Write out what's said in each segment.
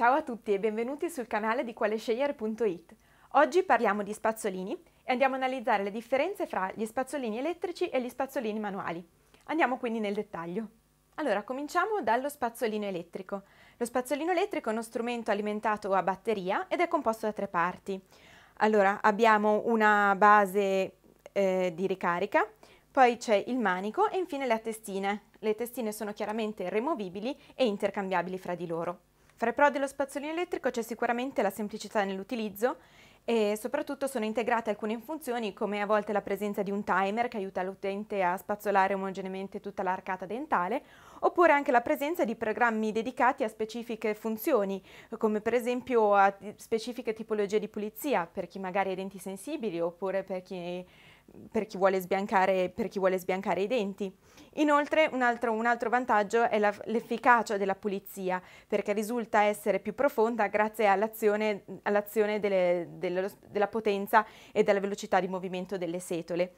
Ciao a tutti e benvenuti sul canale di qualescegliere.it. Oggi parliamo di spazzolini e andiamo a analizzare le differenze fra gli spazzolini elettrici e gli spazzolini manuali. Andiamo quindi nel dettaglio. Allora, cominciamo dallo spazzolino elettrico. Lo spazzolino elettrico è uno strumento alimentato a batteria ed è composto da tre parti. Allora, abbiamo una base eh, di ricarica, poi c'è il manico e infine le testine. Le testine sono chiaramente removibili e intercambiabili fra di loro. Fra i pro dello spazzolino elettrico c'è sicuramente la semplicità nell'utilizzo e soprattutto sono integrate alcune funzioni come a volte la presenza di un timer che aiuta l'utente a spazzolare omogeneamente tutta l'arcata dentale oppure anche la presenza di programmi dedicati a specifiche funzioni come per esempio a specifiche tipologie di pulizia per chi magari ha denti sensibili oppure per chi per chi, sbiancare, per chi vuole sbiancare, i denti. Inoltre un altro, un altro vantaggio è l'efficacia della pulizia perché risulta essere più profonda grazie all'azione, all delle, delle, della potenza e della velocità di movimento delle setole.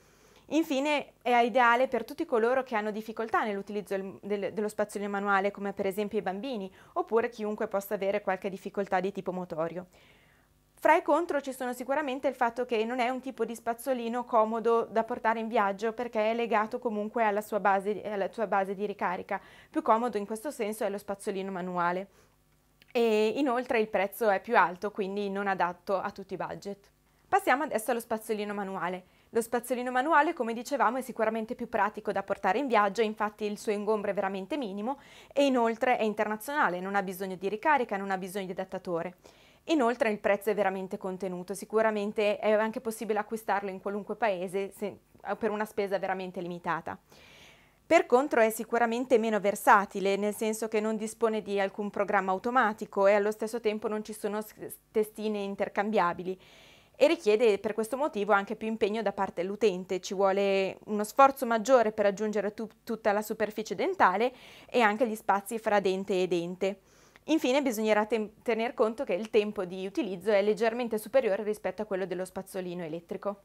Infine è ideale per tutti coloro che hanno difficoltà nell'utilizzo del, dello spazzolino manuale come per esempio i bambini oppure chiunque possa avere qualche difficoltà di tipo motorio. Fra i contro ci sono sicuramente il fatto che non è un tipo di spazzolino comodo da portare in viaggio perché è legato comunque alla sua base, alla sua base di ricarica. Più comodo in questo senso è lo spazzolino manuale. E inoltre il prezzo è più alto, quindi non adatto a tutti i budget. Passiamo adesso allo spazzolino manuale. Lo spazzolino manuale, come dicevamo, è sicuramente più pratico da portare in viaggio, infatti il suo ingombro è veramente minimo e inoltre è internazionale, non ha bisogno di ricarica, non ha bisogno di adattatore. Inoltre il prezzo è veramente contenuto, sicuramente è anche possibile acquistarlo in qualunque paese se, eh, per una spesa veramente limitata. Per contro è sicuramente meno versatile, nel senso che non dispone di alcun programma automatico e allo stesso tempo non ci sono testine intercambiabili e richiede per questo motivo anche più impegno da parte dell'utente, ci vuole uno sforzo maggiore per raggiungere tu tutta la superficie dentale e anche gli spazi fra dente e dente. Infine bisognerà ten- tener conto che il tempo di utilizzo è leggermente superiore rispetto a quello dello spazzolino elettrico.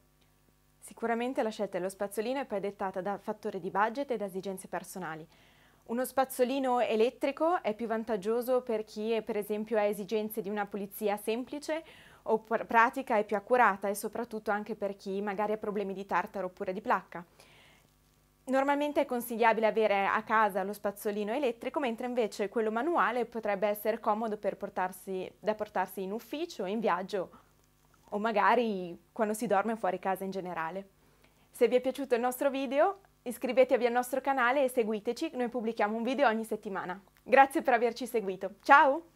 Sicuramente la scelta dello spazzolino è poi dettata da fattori di budget e da esigenze personali. Uno spazzolino elettrico è più vantaggioso per chi è, per esempio ha esigenze di una pulizia semplice o pratica e più accurata e soprattutto anche per chi magari ha problemi di tartaro oppure di placca. Normalmente è consigliabile avere a casa lo spazzolino elettrico, mentre invece quello manuale potrebbe essere comodo portarsi, da portarsi in ufficio, in viaggio o magari quando si dorme fuori casa in generale. Se vi è piaciuto il nostro video iscrivetevi al nostro canale e seguiteci, noi pubblichiamo un video ogni settimana. Grazie per averci seguito, ciao!